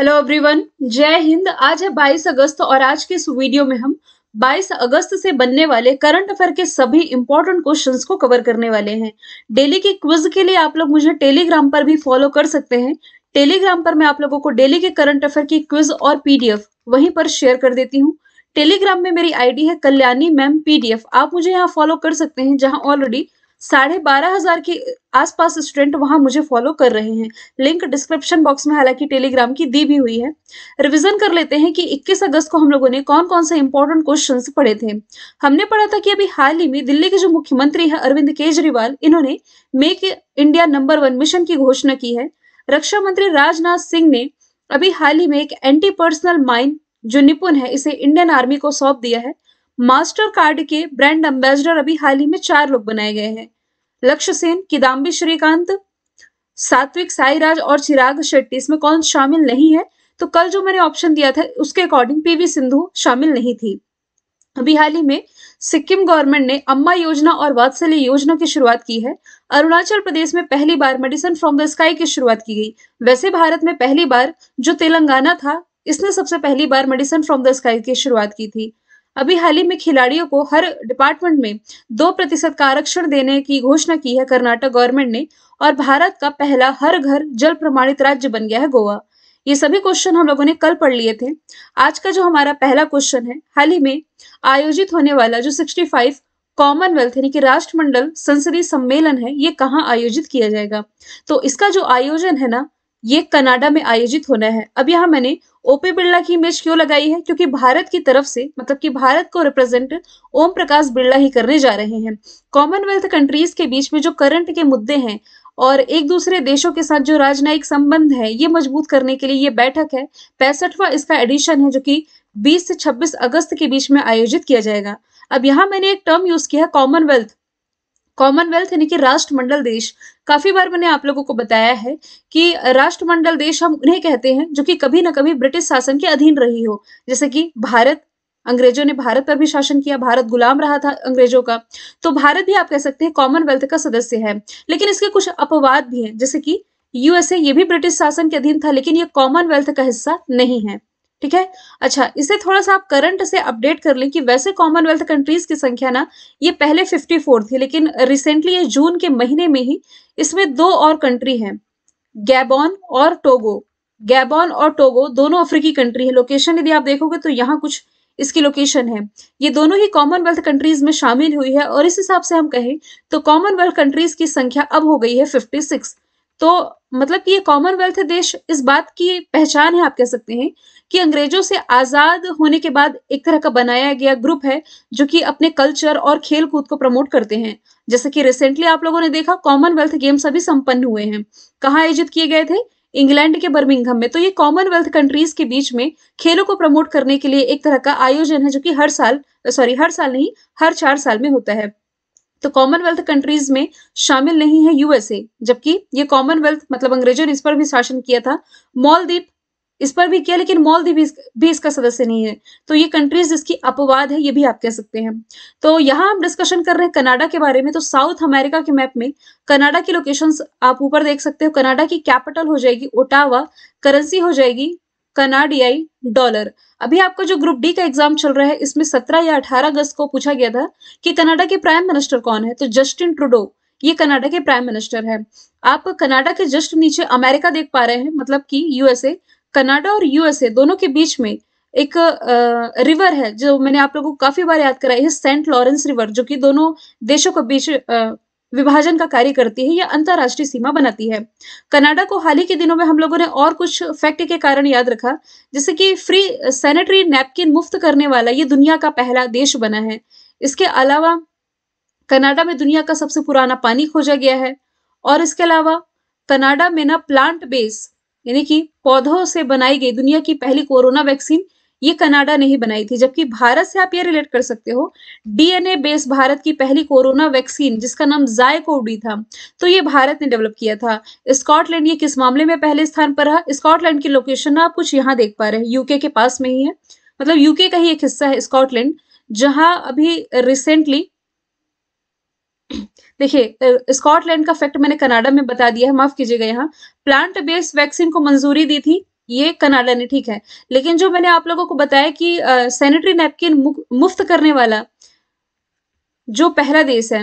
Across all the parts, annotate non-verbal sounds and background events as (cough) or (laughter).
hello everyone जय हिंद आज है 22 अगस्त और आज के इस वीडियो में हम 22 अगस्त से बनने वाले करंट अफेयर के सभी इंपॉर्टेंट क्वेश्चंस को कवर करने वाले हैं डेली के क्विज के लिए आप लोग मुझे टेलीग्राम पर भी फॉलो कर सकते हैं टेलीग्राम पर मैं आप लोगों को डेली के करंट अफेयर की क्विज और पीडीएफ वहीं पर शेयर कर देती हूँ टेलीग्राम में मेरी आईडी है कल्याणी मैम पीडीएफ आप मुझे यहाँ फॉलो कर सकते हैं जहाँ ऑलरेडी साढ़े बारह हजार के आसपास स्टूडेंट वहां मुझे फॉलो कर रहे हैं लिंक डिस्क्रिप्शन बॉक्स में हालांकि टेलीग्राम की दी भी हुई है रिवीजन कर लेते हैं कि 21 अगस्त को हम लोगों ने कौन कौन से इंपॉर्टेंट क्वेश्चन पढ़े थे हमने पढ़ा था कि अभी हाल ही में दिल्ली के जो मुख्यमंत्री है अरविंद केजरीवाल इन्होंने make India number one mission की घोषणा की है रक्षा मंत्री राजनाथ सिंह ने अभी हाल ही में एक एंटी पर्सनल माइन जो निपुण है इसे इंडियन आर्मी को सौंप दिया है मास्टर कार्ड के ब्रांड एम्बेसडर अभी हाल ही में चार लोग बनाए गए हैं लक्ष्य सेन किदाम्बी श्रीकांत सात्विक साईराज और चिराग शेट्टी इसमें कौन शामिल नहीं है तो कल जो मैंने ऑप्शन दिया था उसके अकॉर्डिंग पीवी सिंधु शामिल नहीं थी अभी हाल ही में सिक्किम गवर्नमेंट ने अम्मा योजना और वात्सल्य योजना की शुरुआत की है अरुणाचल प्रदेश में पहली बार मेडिसन फ्रॉम द स्काई की शुरुआत की गई वैसे भारत में पहली बार जो तेलंगाना था इसने सबसे पहली बार मेडिसन फ्रॉम द स्काई की शुरुआत की थी अभी हाल ही में खिलाड़ियों को हर डिपार्टमेंट में दो प्रतिशत का आरक्षण देने की घोषणा की है कर्नाटक गवर्नमेंट ने और भारत का पहला हर घर जल प्रमाणित राज्य बन गया है गोवा ये सभी क्वेश्चन हम लोगों ने कल पढ़ लिए थे आज का जो हमारा पहला क्वेश्चन है हाल ही में आयोजित होने वाला जो 65 कॉमनवेल्थ यानी कि राष्ट्रमंडल संसदीय सम्मेलन है ये कहाँ आयोजित किया जाएगा तो इसका जो आयोजन है ना ये कनाडा में आयोजित होना है अब यहाँ मैंने ओपी बिरला की इमेज क्यों लगाई है क्योंकि भारत की तरफ से मतलब कि भारत को रिप्रेजेंट ओम प्रकाश बिरला ही करने जा रहे हैं कॉमनवेल्थ कंट्रीज के बीच में जो करंट के मुद्दे हैं और एक दूसरे देशों के साथ जो राजनयिक संबंध है ये मजबूत करने के लिए ये बैठक है पैंसठवा इसका एडिशन है जो कि 20 से 26 अगस्त के बीच में आयोजित किया जाएगा अब यहाँ मैंने एक टर्म यूज किया है कॉमनवेल्थ कॉमनवेल्थ यानी कि राष्ट्रमंडल देश काफी बार मैंने आप लोगों को बताया है कि राष्ट्रमंडल देश हम उन्हें कहते हैं जो कि कभी ना कभी ब्रिटिश शासन के अधीन रही हो जैसे कि भारत अंग्रेजों ने भारत पर भी शासन किया भारत गुलाम रहा था अंग्रेजों का तो भारत भी आप कह सकते हैं कॉमनवेल्थ का सदस्य है लेकिन इसके कुछ अपवाद भी हैं जैसे कि यूएसए ये भी ब्रिटिश शासन के अधीन था लेकिन ये कॉमनवेल्थ का हिस्सा नहीं है ठीक है अच्छा इसे थोड़ा सा आप करंट से अपडेट कर लें कि वैसे कॉमनवेल्थ कंट्रीज की संख्या ना ये पहले 54 थी लेकिन रिसेंटली ये जून के महीने में ही इसमें दो और कंट्री हैं गैबॉन और टोगो गैबॉन और टोगो दोनों अफ्रीकी कंट्री है लोकेशन यदि आप देखोगे तो यहाँ कुछ इसकी लोकेशन है ये दोनों ही कॉमनवेल्थ कंट्रीज में शामिल हुई है और इस हिसाब से हम कहें तो कॉमनवेल्थ कंट्रीज की संख्या अब हो गई है फिफ्टी सिक्स तो मतलब कि ये कॉमनवेल्थ देश इस बात की पहचान है आप कह सकते हैं कि अंग्रेजों से आजाद होने के बाद एक तरह का बनाया गया ग्रुप है जो कि अपने कल्चर और खेल कूद को प्रमोट करते हैं जैसे कि रिसेंटली आप लोगों ने देखा कॉमनवेल्थ गेम्स अभी संपन्न हुए हैं कहाँ आयोजित किए गए थे इंग्लैंड के बर्मिंगहम में तो ये कॉमनवेल्थ कंट्रीज के बीच में खेलों को प्रमोट करने के लिए एक तरह का आयोजन है जो कि हर साल सॉरी हर साल नहीं हर चार साल में होता है तो कॉमनवेल्थ कंट्रीज में शामिल नहीं है यूएसए जबकि ये कॉमनवेल्थ मतलब अंग्रेजों ने इस पर भी शासन किया था मॉलदीप इस पर भी किया लेकिन मॉल भी, भी इसका सदस्य नहीं है तो ये कंट्रीज इसकी अपवाद है ये भी आप कह सकते हैं तो यहाँ हम डिस्कशन कर रहे हैं कनाडा के बारे में तो साउथ अमेरिका के मैप में कनाडा की लोकेशन आप ऊपर देख सकते हो कनाडा की कैपिटल हो जाएगी ओटावा करेंसी हो जाएगी कनाडियाई डॉलर अभी आपका जो ग्रुप डी का एग्जाम चल रहा है इसमें सत्रह या अठारह अगस्त को पूछा गया था कि कनाडा के प्राइम मिनिस्टर कौन है तो जस्टिन ट्रूडो ये कनाडा के प्राइम मिनिस्टर है आप कनाडा के जस्ट नीचे अमेरिका देख पा रहे हैं मतलब कि यूएसए कनाडा और यूएसए दोनों के बीच में एक रिवर है जो मैंने आप लोगों को काफी बार याद कराई है सेंट लॉरेंस रिवर जो कि दोनों देशों के बीच विभाजन का कार्य करती है या अंतर्राष्ट्रीय सीमा बनाती है कनाडा को हाल ही के दिनों में हम लोगों ने और कुछ फैक्ट के कारण याद रखा जैसे कि फ्री सैनिटरी नैपकिन मुफ्त करने वाला ये दुनिया का पहला देश बना है इसके अलावा कनाडा में दुनिया का सबसे पुराना पानी खोजा गया है और इसके अलावा कनाडा में ना प्लांट बेस यानी कि पौधों से बनाई गई दुनिया की पहली कोरोना वैक्सीन ये कनाडा ने ही बनाई थी जबकि भारत से आप ये रिलेट कर सकते हो डीएनए बेस भारत की पहली कोरोना वैक्सीन जिसका नाम जायकोडी था तो ये भारत ने डेवलप किया था स्कॉटलैंड ये किस मामले में पहले स्थान पर रहा स्कॉटलैंड की लोकेशन आप कुछ यहाँ देख पा रहे हैं यूके के पास में ही है मतलब यूके का ही एक हिस्सा है स्कॉटलैंड जहां अभी रिसेंटली (clears throat) देखिए स्कॉटलैंड का फैक्ट मैंने कनाडा में बता दिया है माफ कीजिएगा यहाँ प्लांट बेस्ड वैक्सीन को मंजूरी दी थी ये कनाडा ने ठीक है लेकिन जो मैंने आप लोगों को बताया कि सैनिटरी नैपकिन मुफ्त करने वाला जो पहला देश है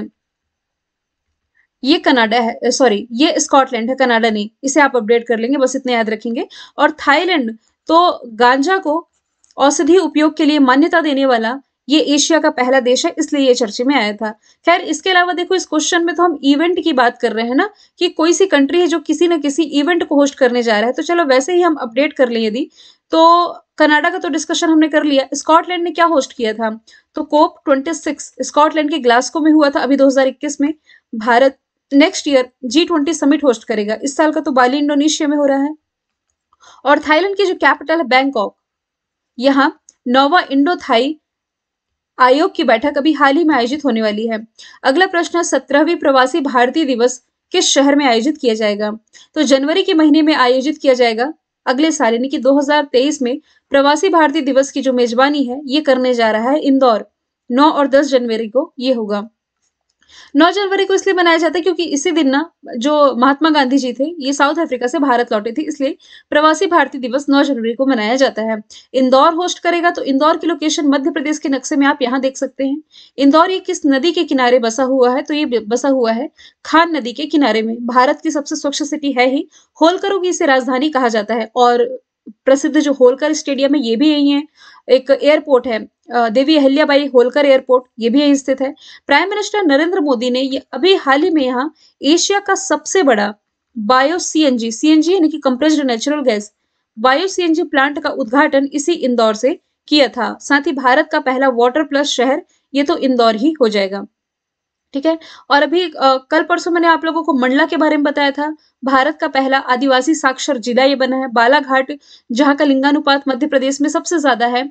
ये कनाडा है सॉरी ये स्कॉटलैंड है कनाडा नहीं इसे आप अपडेट कर लेंगे बस इतने याद रखेंगे और थाईलैंड तो गांजा को औषधि उपयोग के लिए मान्यता देने वाला ये एशिया का पहला देश है इसलिए ये चर्चे में आया था खैर इसके अलावा देखो इस क्वेश्चन में तो हम इवेंट की बात कर रहे हैं ना कि कोई सी कंट्री है जो किसी न किसी इवेंट को होस्ट करने जा रहा है तो चलो वैसे ही हम अपडेट कर लें यदि तो कनाडा का तो डिस्कशन हमने कर लिया स्कॉटलैंड ने क्या होस्ट किया था तो कोप 26 स्कॉटलैंड के ग्लास्को में हुआ था अभी 2021 में Bharat next year G twenty summit host करेगा इस साल का तो बाली इंडोनेशिया में हो रहा है और थाईलैंड की जो कैपिटल है बैंकॉक यहाँ नोवा इंडो थाई आयोग की बैठक अभी हाल ही में आयोजित होने वाली है अगला प्रश्न सत्रहवीं प्रवासी भारतीय दिवस किस शहर में आयोजित किया जाएगा तो जनवरी के महीने में आयोजित किया जाएगा अगले साल यानी कि 2023 में प्रवासी भारतीय दिवस की जो मेजबानी है ये करने जा रहा है इंदौर 9 और 10 जनवरी को ये होगा नौ जनवरी को इसलिए मनाया जाता है क्योंकि इसी दिन ना जो महात्मा गांधी जी थे ये साउथ अफ्रीका से भारत लौटे थे इसलिए प्रवासी भारतीय दिवस नौ जनवरी को मनाया जाता है इंदौर होस्ट करेगा तो इंदौर की लोकेशन मध्य प्रदेश के नक्शे में आप यहाँ देख सकते हैं इंदौर ये किस नदी के किनारे बसा हुआ है तो ये बसा हुआ है खान नदी के किनारे में भारत की सबसे स्वच्छ सिटी है ही होलकरों की इसे राजधानी कहा जाता है और प्रसिद्ध जो होलकर स्टेडियम है ये भी यही है एक एयरपोर्ट है देवी अहल्याबाई होलकर एयरपोर्ट ये भी यहीं स्थित है प्राइम मिनिस्टर नरेंद्र मोदी ने ये अभी हाल ही में यहाँ एशिया का सबसे बड़ा बायो सीएनजी सीएनजी यानी कि compressed natural gas bio CNG plant का उद्घाटन इसी इंदौर से किया था साथ ही भारत का पहला वाटर प्लस शहर ये तो इंदौर ही हो जाएगा ठीक है और अभी आ, कल परसों मैंने आप लोगों को मंडला के बारे में बताया था भारत का पहला आदिवासी साक्षर जिला ये बना है बालाघाट जहाँ का लिंगानुपात मध्य प्रदेश में सबसे ज्यादा है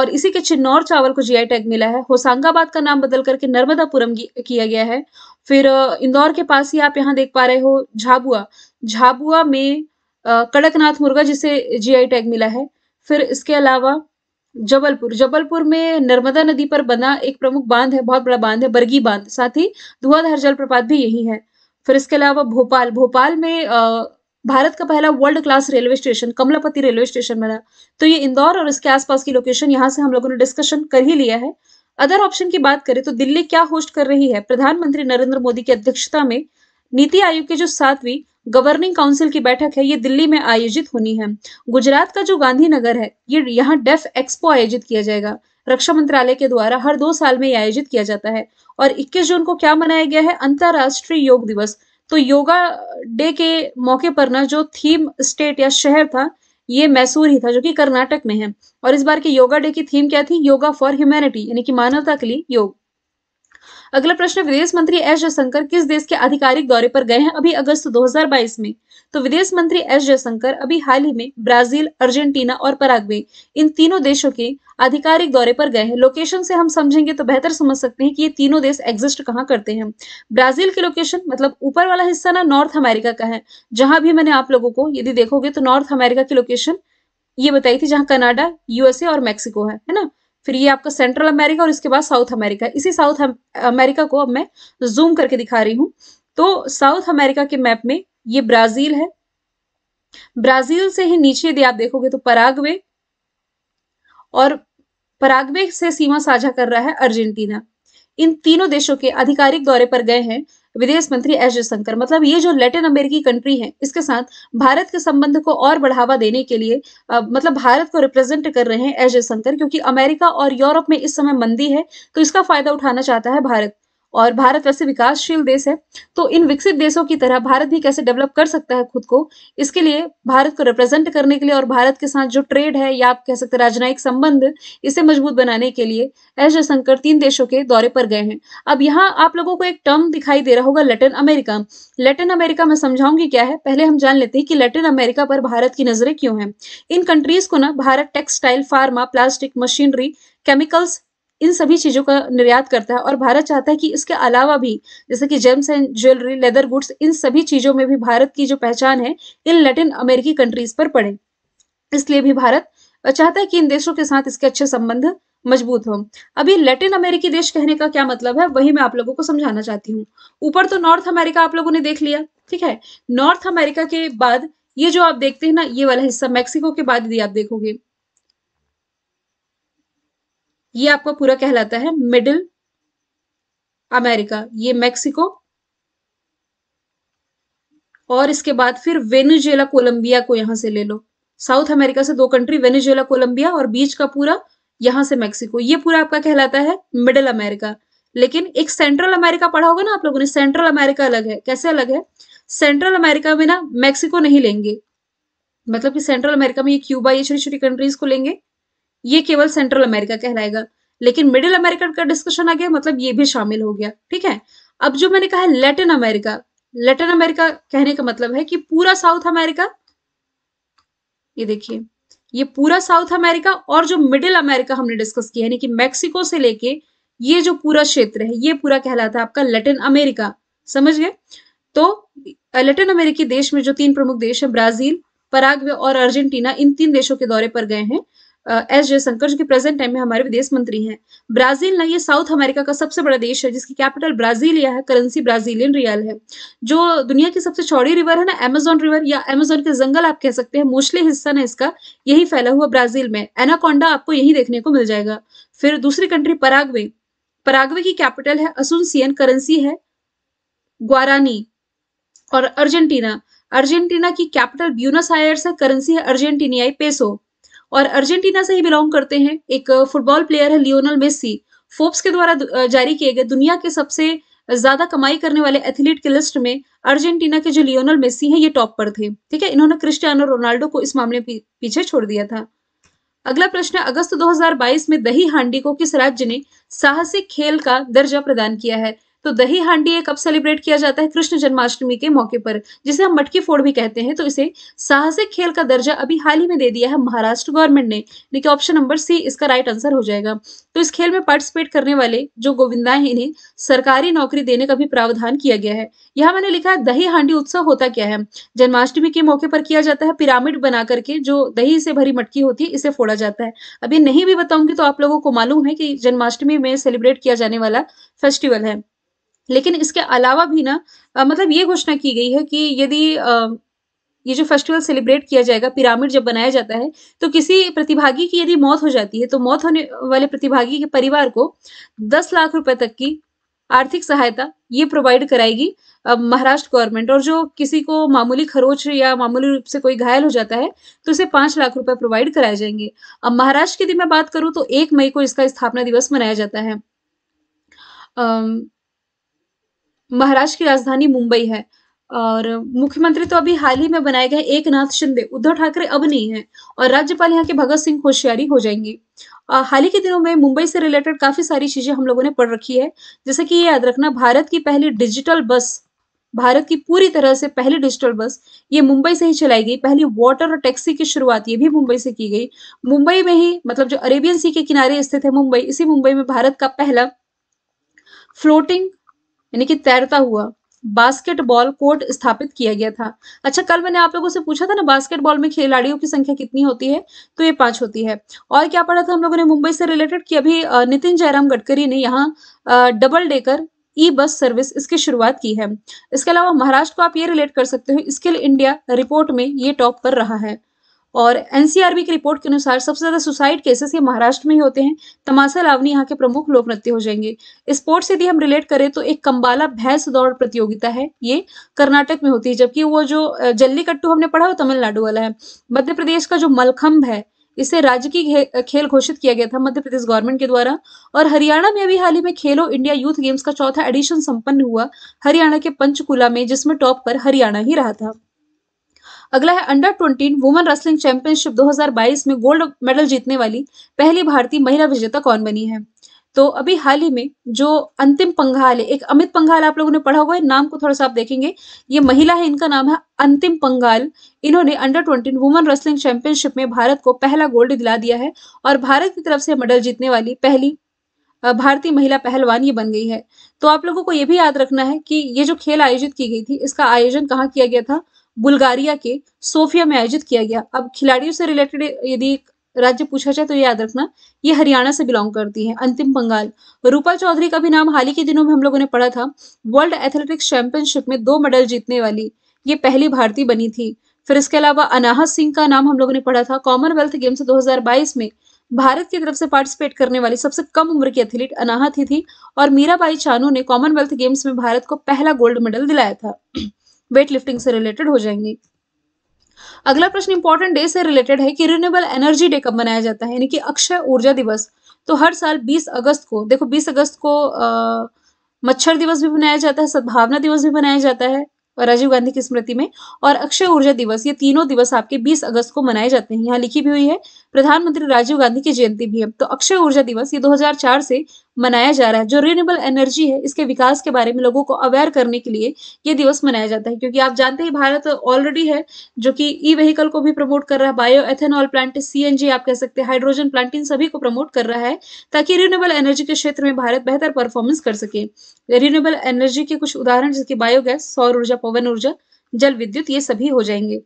और इसी के चिन्नौर चावल को जीआई टैग मिला है होशंगाबाद का नाम बदल करके नर्मदापुरम किया गया है फिर इंदौर के पास ही आप यहाँ देख पा रहे हो झाबुआ झाबुआ में कड़कनाथ मुर्गा जिसे जीआई टैग मिला है फिर इसके अलावा जबलपुर जबलपुर में नर्मदा नदी पर बना एक प्रमुख बांध है बहुत बड़ा बांध है बरगी बांध साथ ही धुआंधार जलप्रपात भी यही है फिर इसके अलावा भोपाल भोपाल में भारत का पहला world class railway station Kamlapati railway station बना तो ये इंदौर और इसके आसपास की लोकेशन यहाँ से हम लोगों ने डिस्कशन कर ही लिया है अदर ऑप्शन की बात करें तो दिल्ली क्या होस्ट कर रही है प्रधानमंत्री नरेंद्र मोदी की अध्यक्षता में नीति आयोग की जो सातवीं गवर्निंग काउंसिल की बैठक है ये दिल्ली में आयोजित होनी है गुजरात का जो गांधीनगर है ये यहाँ डेफ एक्सपो आयोजित किया जाएगा रक्षा मंत्रालय के द्वारा हर दो साल में आयोजित किया जाता है और 21 जून को क्या मनाया गया है अंतर्राष्ट्रीय योग दिवस तो योगा डे के मौके पर ना जो थीम स्टेट या शहर था ये मैसूर ही था जो कि कर्नाटक में है और इस बार के योगा डे की थीम क्या थी योगा फॉर ह्यूमैनिटी यानी कि मानवता के लिए योग अगला प्रश्न विदेश मंत्री एस जयशंकर किस देश के आधिकारिक दौरे पर गए हैं अभी अगस्त 2022 में तो विदेश मंत्री एस जयशंकर अभी हाल ही में ब्राजील अर्जेंटीना और पराग्वे इन तीनों देशों के आधिकारिक दौरे पर गए हैं लोकेशन से हम समझेंगे तो बेहतर समझ सकते हैं कि ये तीनों देश एग्जिस्ट कहाँ करते हैं ब्राजील की लोकेशन मतलब ऊपर वाला हिस्सा ना नॉर्थ अमेरिका का है जहां भी मैंने आप लोगों को यदि देखोगे तो नॉर्थ अमेरिका की लोकेशन ये बताई थी जहाँ कनाडा यूएसए और मैक्सिको है है ना फिर ये आपका सेंट्रल अमेरिका और इसके बाद साउथ अमेरिका इसी साउथ अमेरिका को अब मैं जूम करके दिखा रही हूँ तो साउथ अमेरिका के मैप में ये ब्राजील है ब्राजील से ही नीचे यदि आप देखोगे तो पराग्वे और पराग्वे से सीमा साझा कर रहा है अर्जेंटीना इन तीनों देशों के आधिकारिक दौरे पर गए हैं विदेश मंत्री एस जयशंकर मतलब ये जो लैटिन अमेरिकी कंट्री है इसके साथ भारत के संबंध को और बढ़ावा देने के लिए आ, मतलब भारत को रिप्रेजेंट कर रहे हैं एस जयशंकर क्योंकि अमेरिका और यूरोप में इस समय मंदी है तो इसका फायदा उठाना चाहता है भारत और भारत वैसे विकासशील देश है तो इन विकसित देशों की तरह भारत भी कैसे डेवलप कर सकता है खुद को इसके लिए भारत को रिप्रेजेंट करने के लिए और भारत के साथ जो ट्रेड है या आप कह सकते हैं राजनयिक संबंध इसे मजबूत बनाने के लिए एस जयशंकर तीन देशों के दौरे पर गए हैं अब यहाँ आप लोगों को एक टर्म दिखाई दे रहा होगा लेटिन अमेरिका लेटिन अमेरिका में समझाऊंगी क्या है पहले हम जान लेते हैं कि लेटिन अमेरिका पर भारत की नजरें क्यों है इन कंट्रीज को ना Bharat textile pharma plastic machinery chemicals इन सभी चीज़ों का निर्यात करता है और भारत चाहता है कि इसके अलावा भी जैसे कि gems and jewellery leather goods इन सभी चीज़ों में भी भारत की जो पहचान है इन लैटिन अमेरिकी कंट्रीज पर पड़े इसलिए भी भारत चाहता है कि इन देशों के साथ इसके अच्छे संबंध मजबूत हो अभी लैटिन अमेरिकी देश कहने का क्या मतलब है वही मैं आप लोगों को समझाना चाहती हूँ ऊपर तो नॉर्थ अमेरिका आप लोगों ने देख लिया ठीक है नॉर्थ अमेरिका के बाद ये जो आप देखते हैं ना ये वाला हिस्सा मैक्सिको के बाद यदि आप देखोगे ये आपका पूरा कहलाता है मिडिल अमेरिका ये मेक्सिको और इसके बाद फिर वेनेजुएला कोलंबिया को यहां से ले लो साउथ अमेरिका से दो कंट्री वेनेजुएला कोलंबिया और बीच का पूरा यहां से मेक्सिको ये पूरा आपका कहलाता है मिडिल अमेरिका लेकिन एक सेंट्रल अमेरिका पढ़ा होगा ना आप लोगों ने सेंट्रल अमेरिका अलग है कैसे अलग है सेंट्रल अमेरिका में ना मेक्सिको नहीं लेंगे मतलब कि सेंट्रल अमेरिका में ये क्यूबा ये छोटी छोटी कंट्रीज को लेंगे ये केवल सेंट्रल अमेरिका कहलाएगा लेकिन मिडिल अमेरिका का डिस्कशन आ गया मतलब ये भी शामिल हो गया ठीक है अब जो मैंने कहा लैटिन अमेरिका लैटिन अमेरिका कहने का मतलब है कि पूरा साउथ अमेरिका ये देखिए ये पूरा साउथ अमेरिका और जो मिडिल अमेरिका हमने डिस्कस किया यानी कि मैक्सिको से लेके ये जो पूरा क्षेत्र है ये पूरा कहलाता है आपका लैटिन अमेरिका समझ गए तो लैटिन अमेरिकी देश में जो तीन प्रमुख देश है ब्राजील पराग्वे और अर्जेंटीना इन तीन देशों के दौरे पर गए हैं एस जयशंकर जो कि प्रेजेंट टाइम में हमारे विदेश मंत्री हैं ब्राजील ना ये साउथ अमेरिका का सबसे बड़ा देश है जिसकी कैपिटल ब्राजीलिया है करेंसी ब्राजीलियन रियल है जो दुनिया की सबसे चौड़ी रिवर है ना अमेजोन रिवर या अमेजोन के जंगल आप कह सकते हैं मोस्टली हिस्सा ना इसका यही फैला हुआ ब्राजील में एनाकोंडा आपको यही देखने को मिल जाएगा फिर दूसरी कंट्री परागवे परागवे की कैपिटल है असुनसियन करेंसी है ग्वारानी और अर्जेंटीना अर्जेंटीना की कैपिटल ब्यूनस आयर्स है करेंसी है अर्जेंटीनियाई पेसो और अर्जेंटीना से ही बिलोंग करते हैं एक फुटबॉल प्लेयर है लियोनल मेसी फोर्ब्स के द्वारा जारी किए गए दुनिया के सबसे ज्यादा कमाई करने वाले एथलीट की लिस्ट में अर्जेंटीना के जो लियोनल मेसी हैं ये टॉप पर थे ठीक है इन्होंने क्रिस्टियानो रोनाल्डो को इस मामले पीछे छोड़ दिया था अगला प्रश्न अगस्त 2022 में दही हांडी को किस राज्य ने साहसिक खेल का दर्जा प्रदान किया है तो दही हांडी कब सेलिब्रेट किया जाता है कृष्ण जन्माष्टमी के मौके पर जिसे हम मटकी फोड़ भी कहते हैं तो इसे साहसिक खेल का दर्जा अभी हाल ही में दे दिया है महाराष्ट्र गवर्नमेंट ने लेकिन ऑप्शन नंबर सी इसका राइट आंसर हो जाएगा तो इस खेल में पार्टिसिपेट करने वाले जो गोविंदा है इन्हें सरकारी नौकरी देने का भी प्रावधान किया गया है यहाँ मैंने लिखा है दही हांडी उत्सव होता क्या है जन्माष्टमी के मौके पर किया जाता है पिरामिड बना करके जो दही से भरी मटकी होती है इसे फोड़ा जाता है अभी नहीं भी बताऊंगी तो आप लोगों को मालूम है कि जन्माष्टमी में सेलिब्रेट किया जाने वाला फेस्टिवल है लेकिन इसके अलावा भी ना मतलब ये घोषणा की गई है कि यदि ये जो फेस्टिवल सेलिब्रेट किया जाएगा पिरामिड जब बनाया जाता है तो किसी प्रतिभागी की यदि मौत हो जाती है तो मौत होने वाले प्रतिभागी के परिवार को दस लाख रुपए तक की आर्थिक सहायता ये प्रोवाइड कराएगी महाराष्ट्र गवर्नमेंट और जो किसी को मामूली खरोच या मामूली रूप से कोई घायल हो जाता है तो उसे पांच लाख रुपए प्रोवाइड कराए जाएंगे अब महाराष्ट्र की यदि मैं बात करूं तो एक मई को इसका स्थापना दिवस मनाया जाता है अम, महाराष्ट्र की राजधानी मुंबई है और मुख्यमंत्री तो अभी हाल ही में बनाए गए एक नाथ शिंदे उद्धव ठाकरे अब नहीं है और राज्यपाल यहाँ के भगत सिंह होशियारी हो जाएंगे हाल ही के दिनों में मुंबई से रिलेटेड काफी सारी चीजें हम लोगों ने पढ़ रखी है जैसे कि ये याद रखना भारत की पहली डिजिटल बस भारत की पूरी तरह से पहली डिजिटल बस ये मुंबई से ही चलाई गई पहली वाटर और टैक्सी की शुरुआत ये भी मुंबई से की गई मुंबई में ही मतलब जो अरेबियन सी के किनारे स्थित है मुंबई इसी मुंबई में भारत का पहला फ्लोटिंग यानी कि तैरता हुआ बास्केटबॉल कोर्ट स्थापित किया गया था अच्छा कल मैंने आप लोगों से पूछा था ना बास्केटबॉल में खिलाड़ियों की संख्या कितनी होती है तो ये पांच होती है और क्या पढ़ा था हम लोगों ने मुंबई से रिलेटेड कि अभी नितिन जयराम गडकरी ने यहाँ डबल डेकर ई बस सर्विस इसकी शुरुआत की है इसके अलावा महाराष्ट्र को आप ये रिलेट कर सकते हो स्किल इंडिया रिपोर्ट में ये टॉप पर रहा है और एनसीआरबी की रिपोर्ट के अनुसार सबसे ज्यादा सुसाइड केसेस ये महाराष्ट्र में ही होते हैं तमाशा लावनी यहाँ के प्रमुख लोक नृत्य हो जाएंगे स्पोर्ट्स यदि हम रिलेट करें तो एक कंबाला भैंस दौड़ प्रतियोगिता है ये कर्नाटक में होती है जबकि वो जो जल्लीकट्टू हमने पढ़ा वो तमिलनाडु वाला है मध्य प्रदेश का जो मलखम्भ है इसे राज्य की खेल घोषित किया गया था मध्य प्रदेश गवर्नमेंट के द्वारा और हरियाणा में अभी हाल ही में खेलो इंडिया यूथ गेम्स का चौथा एडिशन संपन्न हुआ हरियाणा के पंचकुला में जिसमें टॉप पर हरियाणा ही रहा था अगला है under twenty women wrestling championship 2022 में गोल्ड मेडल जीतने वाली पहली भारतीय महिला विजेता कौन बनी है तो अभी हाल ही में जो अंतिम पंघाल है एक अमित पंघाल आप लोगों ने पढ़ा हुआ है नाम को थोड़ा सा आप देखेंगे ये महिला है इनका नाम है अंतिम पंघाल इन्होंने under twenty women wrestling championship में भारत को पहला गोल्ड दिला दिया है और भारत की तरफ से मेडल जीतने वाली पहली भारतीय महिला पहलवान ये बन गई है तो आप लोगों को ये भी याद रखना है कि ये जो खेल आयोजित की गई थी इसका आयोजन कहाँ किया गया था बुल्गारिया के सोफिया में आयोजित किया गया अब खिलाड़ियों से रिलेटेड यदि राज्य पूछा जाए तो याद रखना ये हरियाणा से बिलोंग करती है अंतिम बंगाल रूपा चौधरी का भी नाम हाल ही के दिनों में हम लोगों ने पढ़ा था वर्ल्ड एथलेटिक्स चैंपियनशिप में दो मेडल जीतने वाली ये पहली भारतीय बनी थी फिर इसके अलावा अनाहा सिंह का नाम हम लोगों ने पढ़ा था कॉमनवेल्थ गेम्स 2022 में भारत की तरफ से पार्टिसिपेट करने वाली सबसे कम उम्र की एथलीट अनाहा थी थी और मीराबाई चानू ने कॉमनवेल्थ गेम्स में भारत को पहला गोल्ड मेडल दिलाया था वेट लिफ्टिंग से रिलेटेड हो जाएंगी अगला प्रश्न इंपॉर्टेंट डे से रिलेटेड है कि रिन्यूएबल एनर्जी डे कब मनाया जाता है यानी कि अक्षय ऊर्जा दिवस तो हर साल 20 अगस्त को देखो 20 अगस्त को आ, मच्छर दिवस भी मनाया जाता है सद्भावना दिवस भी मनाया जाता है और राजीव गांधी की स्मृति में और अक्षय ऊर्जा दिवस ये तीनों दिवस आपके 20 अगस्त को मनाए जाते हैं यहाँ लिखी भी हुई है प्रधानमंत्री राजीव गांधी की जयंती भी है तो अक्षय ऊर्जा दिवस ये 2004 से मनाया जा रहा है जो रिन्यूएबल एनर्जी है इसके विकास के बारे में लोगों को अवेयर करने के लिए ये दिवस मनाया जाता है क्योंकि आप जानते हैं भारत ऑलरेडी है जो कि ई व्हीकल को भी प्रमोट कर रहा है बायो एथेनॉल प्लांट सी आप कह सकते हैं हाइड्रोजन प्लांट इन सभी को प्रमोट कर रहा है ताकि रिन्यूएबल एनर्जी के क्षेत्र में भारत बेहतर परफॉर्मेंस कर सके रिन्यूएबल एनर्जी के कुछ उदाहरण जैसे कि बायोगैस सौर ऊर्जा पवन ऊर्जा जल विद्युत ये सभी हो जाएंगे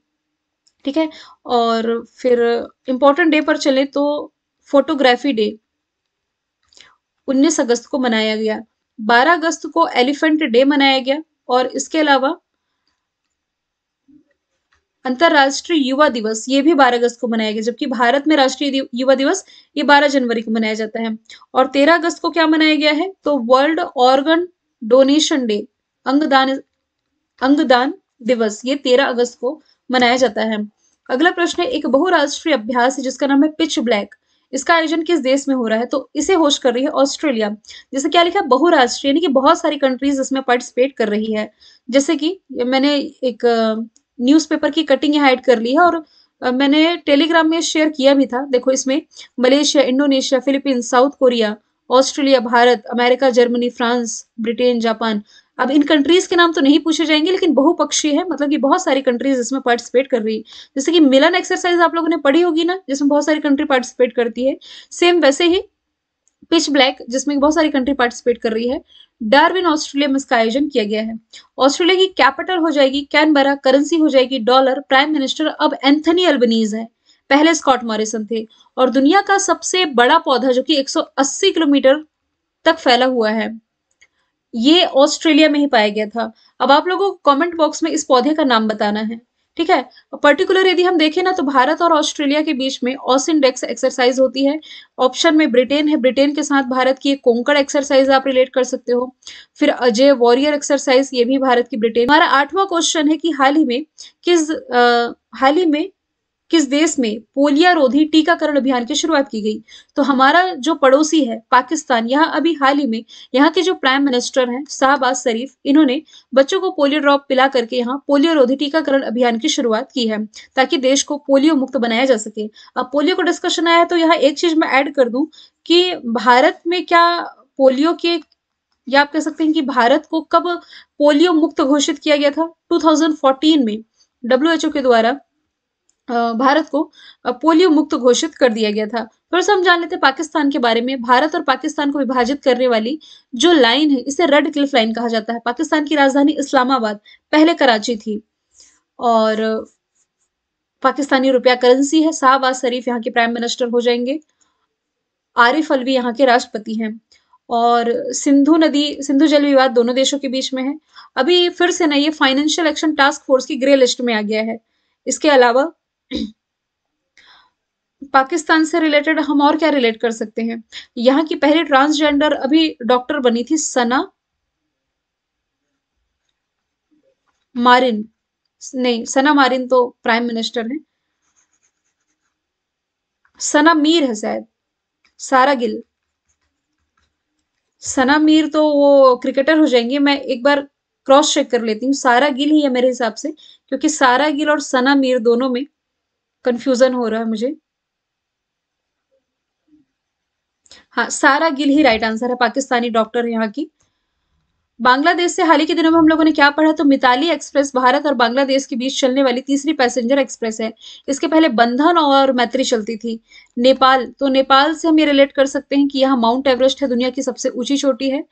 ठीक है और फिर इम्पोर्टेंट डे पर चले तो फोटोग्राफी डे 19 अगस्त को मनाया गया 12 अगस्त को एलिफेंट डे मनाया गया और इसके अलावा अंतर्राष्ट्रीय युवा दिवस ये भी 12 अगस्त को मनाया गया जबकि भारत में राष्ट्रीय युवा दिवस ये 12 जनवरी को मनाया जाता है और 13 अगस्त को क्या मनाया गया है तो वर्ल्ड ऑर्गन डोनेशन डे अंगदान अंगदान दिवस ये 13 अगस्त को मनाया जाता है अगला प्रश्न है एक बहुराष्ट्रीय अभ्यास है जिसका नाम है पिच ब्लैक इसका आयोजन किस देश में हो रहा है तो इसे होस्ट कर रही है ऑस्ट्रेलिया जैसे क्या लिखा है बहुराष्ट्रीय यानी कि बहुत सारी कंट्रीज इसमें पार्टिसिपेट कर रही है जैसे कि मैंने एक न्यूज़पेपर की कटिंग यहाँ ऐड कर ली है और मैंने टेलीग्राम में शेयर किया भी था देखो इसमें Malaysia Indonesia Philippines South Korea Australia Bharat America Germany France Britain Japan अब इन कंट्रीज के नाम तो नहीं पूछे जाएंगे लेकिन बहुपक्षीय है मतलब कि बहुत सारी कंट्रीज इसमें पार्टिसिपेट कर रही है जैसे कि मिलन एक्सरसाइज आप लोगों ने पढ़ी होगी ना जिसमें बहुत सारी कंट्री पार्टिसिपेट करती है सेम वैसे ही पिच ब्लैक जिसमें बहुत सारी कंट्री पार्टिसिपेट कर रही है डार्विन ऑस्ट्रेलिया में इसका आयोजन किया गया है ऑस्ट्रेलिया की कैपिटल हो जाएगी कैनबरा करेंसी हो जाएगी डॉलर प्राइम मिनिस्टर अब एंथनी अल्बनीज है पहले स्कॉट मॉरिसन थे और दुनिया का सबसे बड़ा पौधा जो कि 180 किलोमीटर तक फैला हुआ है ये ऑस्ट्रेलिया में ही पाया गया था अब आप लोगों को कमेंट बॉक्स में इस पौधे का नाम बताना है ठीक है पर्टिकुलर यदि हम देखें ना तो भारत और ऑस्ट्रेलिया के बीच में ऑसिनडेक्स एक्सरसाइज होती है ऑप्शन में ब्रिटेन है ब्रिटेन के साथ भारत की एक कोंकड़ एक्सरसाइज आप रिलेट कर सकते हो फिर अजय वॉरियर एक्सरसाइज ये भी भारत की ब्रिटेन हमारा आठवां क्वेश्चन है कि हाल ही में किस हाल ही में किस देश में पोलिया रोधी टीकाकरण अभियान की शुरुआत की गई तो हमारा जो पड़ोसी है पाकिस्तान यहाँ अभी हाल ही में यहाँ के जो प्राइम मिनिस्टर हैं शाहबाज शरीफ इन्होंने बच्चों को पोलियो ड्रॉप पिला करके यहाँ पोलियो रोधी टीकाकरण अभियान की शुरुआत की है ताकि देश को पोलियो मुक्त बनाया जा सके अब पोलियो का डिस्कशन आया है तो यहाँ एक चीज मैं ऐड कर दूं कि भारत में क्या पोलियो के या आप कह सकते हैं कि भारत को कब पोलियो मुक्त घोषित किया गया था 2014 में डब्ल्यू के द्वारा भारत को पोलियो मुक्त घोषित कर दिया गया था फिर से हम जान लेते पाकिस्तान के बारे में भारत और पाकिस्तान को विभाजित करने वाली जो लाइन है इसे रेड क्लिफ लाइन कहा जाता है पाकिस्तान की राजधानी इस्लामाबाद पहले कराची थी और पाकिस्तानी रुपया करेंसी है शाहबाज शरीफ यहाँ के प्राइम मिनिस्टर हो जाएंगे आरिफ अलवी यहाँ के राष्ट्रपति हैं और सिंधु नदी सिंधु जल विवाद दोनों देशों के बीच में है अभी फिर से ना ये फाइनेंशियल एक्शन टास्क फोर्स की ग्रे लिस्ट में आ गया है इसके अलावा पाकिस्तान से रिलेटेड हम और क्या रिलेट कर सकते हैं यहाँ की पहली ट्रांसजेंडर अभी डॉक्टर बनी थी सना मारिन नहीं सना मारिन तो प्राइम मिनिस्टर है सना मीर है शायद सारा गिल सना मीर तो वो क्रिकेटर हो जाएंगे मैं एक बार क्रॉस चेक कर लेती हूँ सारा गिल ही है मेरे हिसाब से क्योंकि सारा गिल और सना मीर दोनों में कंफ्यूजन हो रहा है मुझे हाँ सारा गिल ही राइट आंसर है पाकिस्तानी डॉक्टर यहाँ की बांग्लादेश से हाल ही के दिनों में हम लोगों ने क्या पढ़ा तो मिताली एक्सप्रेस भारत और बांग्लादेश के बीच चलने वाली तीसरी पैसेंजर एक्सप्रेस है इसके पहले बंधन और मैत्री चलती थी नेपाल तो नेपाल से हम ये रिलेट कर सकते हैं कि यहाँ माउंट एवरेस्ट है दुनिया की सबसे ऊंची चोटी है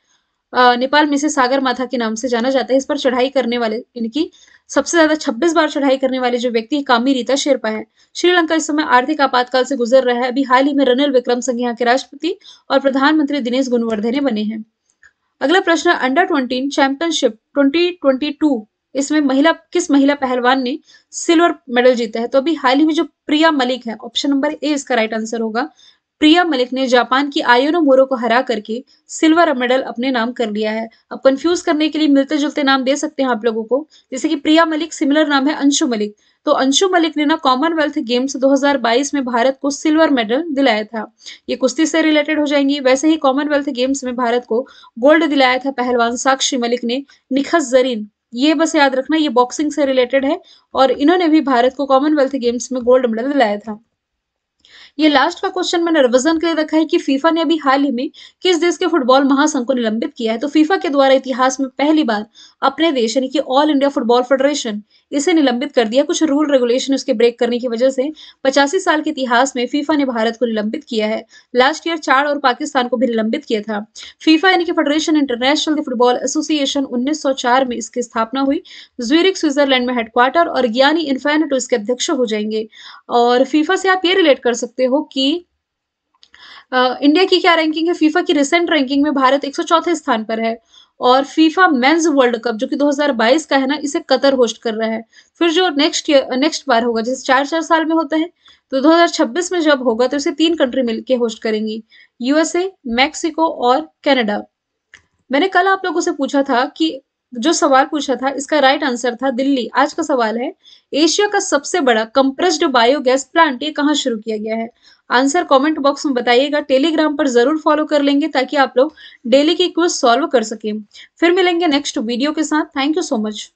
नेपाल में से सागर माथा के नाम से जाना जाता है इस पर चढ़ाई करने वाले इनकी सबसे ज्यादा 26 बार चढ़ाई करने वाले जो व्यक्ति कामी रीता शेरपा है श्रीलंका इस समय आर्थिक आपातकाल से गुजर रहा है अभी हाल ही में रनिल विक्रम संघ यहाँ के राष्ट्रपति और प्रधानमंत्री दिनेश गुणवर्धने बने हैं अगला प्रश्न अंडर ट्वेंटी चैंपियनशिप ट्वेंटी इसमें महिला किस महिला पहलवान ने सिल्वर मेडल जीता है तो अभी हाल ही में जो प्रिया मलिक है ऑप्शन नंबर ए इसका राइट आंसर होगा प्रिया मलिक ने जापान की आयोनो मोरो को हरा करके सिल्वर मेडल अपने नाम कर लिया है अब कंफ्यूज करने के लिए मिलते जुलते नाम दे सकते हैं आप लोगों को जैसे कि प्रिया मलिक सिमिलर नाम है अंशु मलिक तो अंशु मलिक ने ना कॉमनवेल्थ गेम्स 2022 में भारत को सिल्वर मेडल दिलाया था ये कुश्ती से रिलेटेड हो जाएंगी वैसे ही कॉमनवेल्थ गेम्स में भारत को गोल्ड दिलाया था पहलवान साक्षी मलिक ने निखस जरीन ये बस याद रखना ये बॉक्सिंग से रिलेटेड है और इन्होंने भी भारत को कॉमनवेल्थ गेम्स में गोल्ड मेडल दिलाया था ये लास्ट का क्वेश्चन मैंने रिविजन के लिए रखा है कि फीफा ने अभी हाल ही में किस देश के फुटबॉल महासंघ को निलंबित किया है तो फीफा के द्वारा इतिहास में पहली बार अपने देश यानी कि ऑल इंडिया फुटबॉल फेडरेशन इसे निलंबित कर दिया कुछ रूल रेगुलेशन उसके ब्रेक करने की वजह से पचासी साल के इतिहास में फीफा ने भारत को निलंबित किया है लास्ट ईयर चार और पाकिस्तान को भी निलंबित किया था फीफा यानी कि फेडरेशन इंटरनेशनल फुटबॉल एसोसिएशन उन्नीस में इसकी स्थापना हुई ज्यूरिक स्विट्जरलैंड में हेडक्वार्टर और ज्ञानी इन्फेनेटो इसके अध्यक्ष हो जाएंगे और फीफा से आप ये रिलेट कर सकते हो कि इंडिया की क्या रैंकिंग है फीफा की रिसेंट रैंकिंग में भारत एक स्थान पर है और फीफा मेंस वर्ल्ड कप जो कि 2022 का है ना इसे कतर होस्ट कर रहा है फिर जो नेक्स्ट ईयर नेक्स्ट बार होगा जैसे चार चार साल में होता है तो 2026 में जब होगा तो इसे तीन कंट्री मिलकर होस्ट करेंगी यूएसए मैक्सिको और कनाडा मैंने कल आप लोगों से पूछा था कि जो सवाल पूछा था इसका राइट आंसर था दिल्ली आज का सवाल है एशिया का सबसे बड़ा कंप्रेस्ड बायोगैस प्लांट ये कहाँ शुरू किया गया है आंसर कमेंट बॉक्स में बताइएगा टेलीग्राम पर जरूर फॉलो कर लेंगे ताकि आप लोग डेली की क्वेश्चन सॉल्व कर सकें फिर मिलेंगे नेक्स्ट वीडियो के साथ थैंक यू सो मच